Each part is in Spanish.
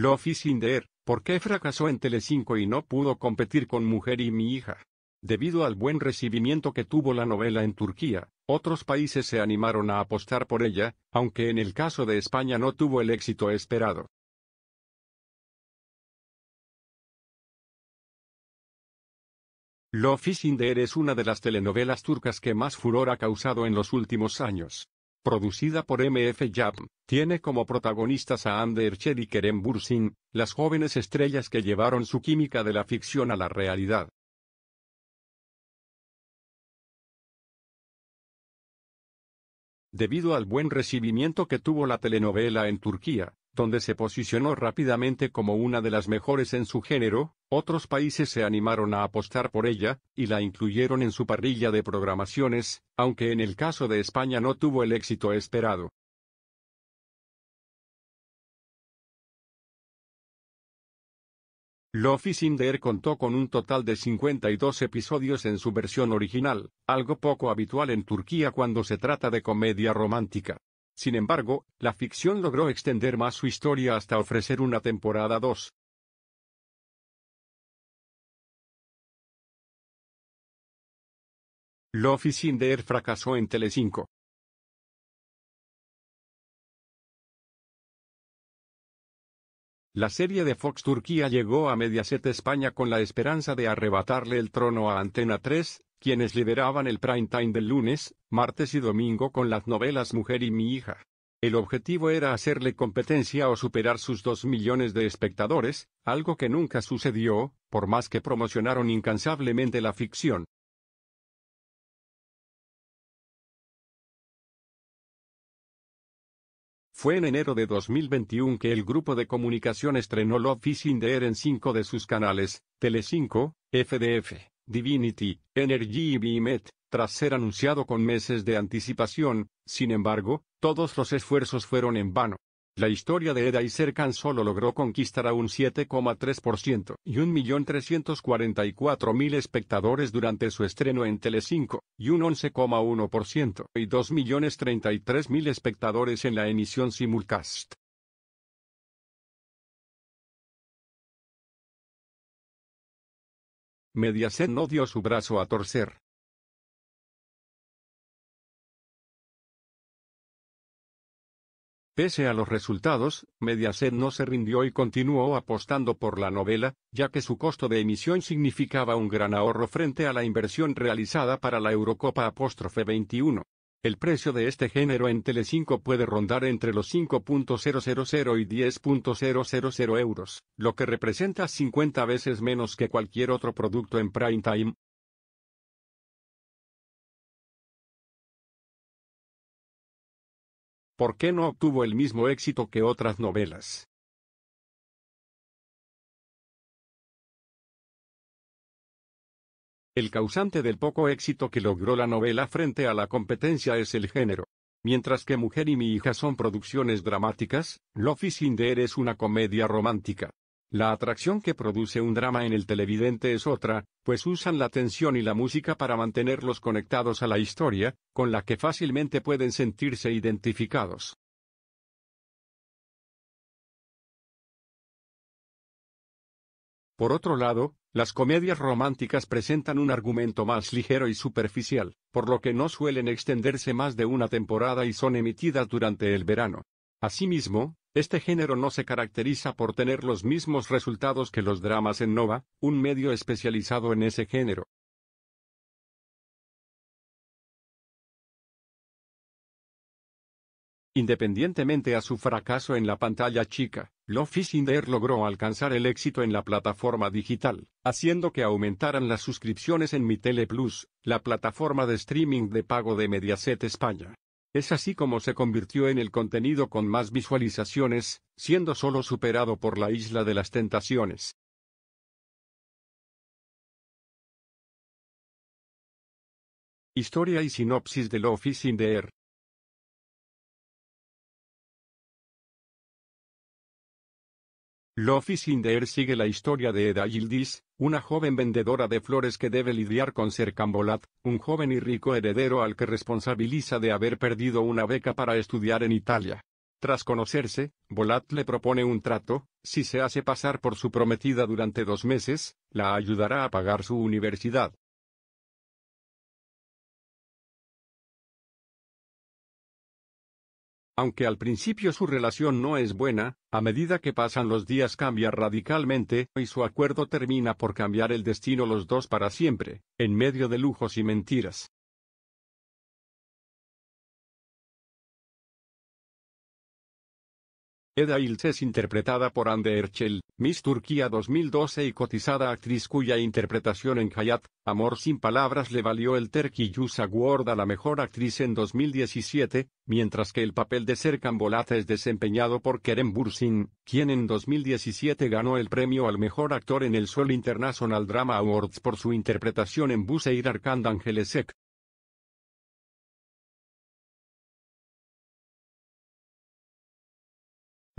Lofi Sinder, ¿por qué fracasó en Telecinco y no pudo competir con Mujer y mi hija? Debido al buen recibimiento que tuvo la novela en Turquía, otros países se animaron a apostar por ella, aunque en el caso de España no tuvo el éxito esperado. Lofi Sinder es una de las telenovelas turcas que más furor ha causado en los últimos años producida por MF Yap, tiene como protagonistas a Ander Ched y Kerem Bursin, las jóvenes estrellas que llevaron su química de la ficción a la realidad. Debido al buen recibimiento que tuvo la telenovela en Turquía, donde se posicionó rápidamente como una de las mejores en su género, otros países se animaron a apostar por ella, y la incluyeron en su parrilla de programaciones, aunque en el caso de España no tuvo el éxito esperado. Lo Cinder contó con un total de 52 episodios en su versión original, algo poco habitual en Turquía cuando se trata de comedia romántica. Sin embargo, la ficción logró extender más su historia hasta ofrecer una temporada 2. Love is Air fracasó en Telecinco. La serie de Fox Turquía llegó a Mediaset España con la esperanza de arrebatarle el trono a Antena 3, quienes lideraban el prime time del lunes, martes y domingo con las novelas Mujer y mi hija. El objetivo era hacerle competencia o superar sus dos millones de espectadores, algo que nunca sucedió, por más que promocionaron incansablemente la ficción. Fue en enero de 2021 que el grupo de comunicación estrenó Love Fishing de Air en cinco de sus canales, Telecinco, FDF, Divinity, Energy y Bimet, tras ser anunciado con meses de anticipación, sin embargo, todos los esfuerzos fueron en vano. La historia de Eda y Serkan solo logró conquistar a un 7,3% y 1.344.000 espectadores durante su estreno en Tele5 y un 11,1% y 2.033.000 espectadores en la emisión simulcast. Mediaset no dio su brazo a torcer. Pese a los resultados, Mediaset no se rindió y continuó apostando por la novela, ya que su costo de emisión significaba un gran ahorro frente a la inversión realizada para la Eurocopa Apóstrofe 21. El precio de este género en Telecinco puede rondar entre los 5.000 y 10.000 euros, lo que representa 50 veces menos que cualquier otro producto en prime time. ¿Por qué no obtuvo el mismo éxito que otras novelas? El causante del poco éxito que logró la novela frente a la competencia es el género. Mientras que Mujer y mi hija son producciones dramáticas, Love is es una comedia romántica. La atracción que produce un drama en el televidente es otra, pues usan la tensión y la música para mantenerlos conectados a la historia, con la que fácilmente pueden sentirse identificados. Por otro lado, las comedias románticas presentan un argumento más ligero y superficial, por lo que no suelen extenderse más de una temporada y son emitidas durante el verano. Asimismo, este género no se caracteriza por tener los mismos resultados que los dramas en Nova, un medio especializado en ese género. Independientemente a su fracaso en la pantalla chica, Love is logró alcanzar el éxito en la plataforma digital, haciendo que aumentaran las suscripciones en Mitele Plus, la plataforma de streaming de pago de Mediaset España. Es así como se convirtió en el contenido con más visualizaciones, siendo solo superado por La Isla de las Tentaciones. Historia y sinopsis de Love is in the Air. Lofi Sinder sigue la historia de Eda Gildis, una joven vendedora de flores que debe lidiar con Bolat, un joven y rico heredero al que responsabiliza de haber perdido una beca para estudiar en Italia. Tras conocerse, Bolat le propone un trato, si se hace pasar por su prometida durante dos meses, la ayudará a pagar su universidad. Aunque al principio su relación no es buena, a medida que pasan los días cambia radicalmente, y su acuerdo termina por cambiar el destino los dos para siempre, en medio de lujos y mentiras. Eda Hills es interpretada por Ander Erçel, Miss Turquía 2012 y cotizada actriz cuya interpretación en Hayat, Amor sin palabras le valió el Turkey Youth Award a la mejor actriz en 2017, mientras que el papel de Serkan Bolat es desempeñado por Kerem Bursin, quien en 2017 ganó el premio al mejor actor en el Sol International Drama Awards por su interpretación en Buseir Angelesek.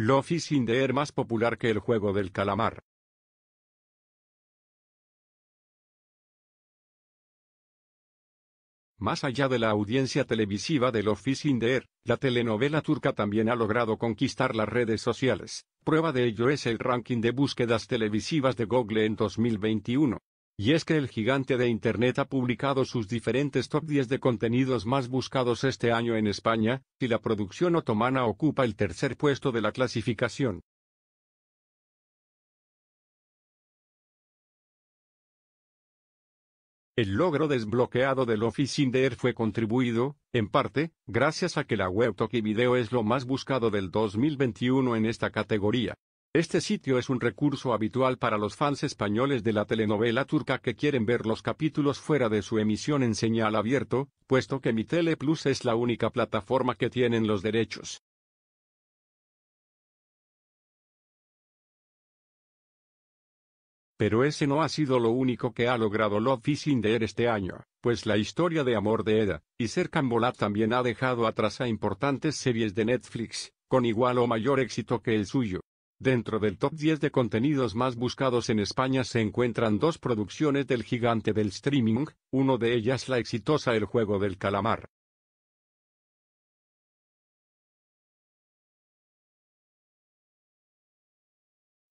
Lo Fishing the Air más popular que el juego del calamar. Más allá de la audiencia televisiva de Lo is in Air, la telenovela turca también ha logrado conquistar las redes sociales. Prueba de ello es el ranking de búsquedas televisivas de Google en 2021, y es que el gigante de Internet ha publicado sus diferentes top 10 de contenidos más buscados este año en España, y la producción otomana ocupa el tercer puesto de la clasificación. El logro desbloqueado del Office Inder fue contribuido, en parte, gracias a que la web Toki Video es lo más buscado del 2021 en esta categoría. Este sitio es un recurso habitual para los fans españoles de la telenovela turca que quieren ver los capítulos fuera de su emisión en señal abierto, puesto que Mi Tele Plus es la única plataforma que tienen los derechos. Pero ese no ha sido lo único que ha logrado Love is este año, pues la historia de amor de Eda y ser Bolat también ha dejado atrás a importantes series de Netflix, con igual o mayor éxito que el suyo. Dentro del top 10 de contenidos más buscados en España se encuentran dos producciones del gigante del streaming, uno de ellas la exitosa El juego del calamar.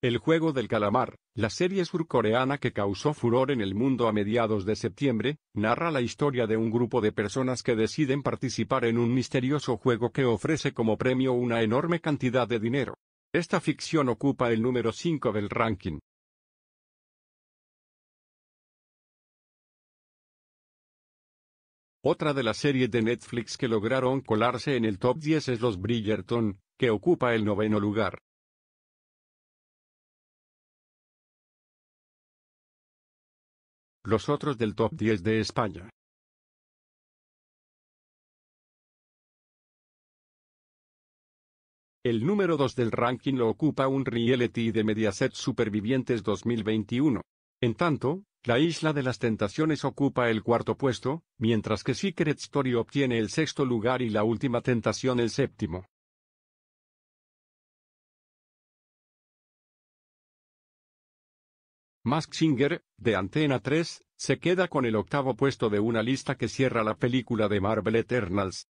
El juego del calamar, la serie surcoreana que causó furor en el mundo a mediados de septiembre, narra la historia de un grupo de personas que deciden participar en un misterioso juego que ofrece como premio una enorme cantidad de dinero. Esta ficción ocupa el número 5 del ranking. Otra de las series de Netflix que lograron colarse en el top 10 es Los Bridgerton, que ocupa el noveno lugar. Los otros del top 10 de España. El número 2 del ranking lo ocupa un reality de Mediaset Supervivientes 2021. En tanto, La Isla de las Tentaciones ocupa el cuarto puesto, mientras que Secret Story obtiene el sexto lugar y La Última Tentación el séptimo. Mask Singer, de Antena 3, se queda con el octavo puesto de una lista que cierra la película de Marvel Eternals.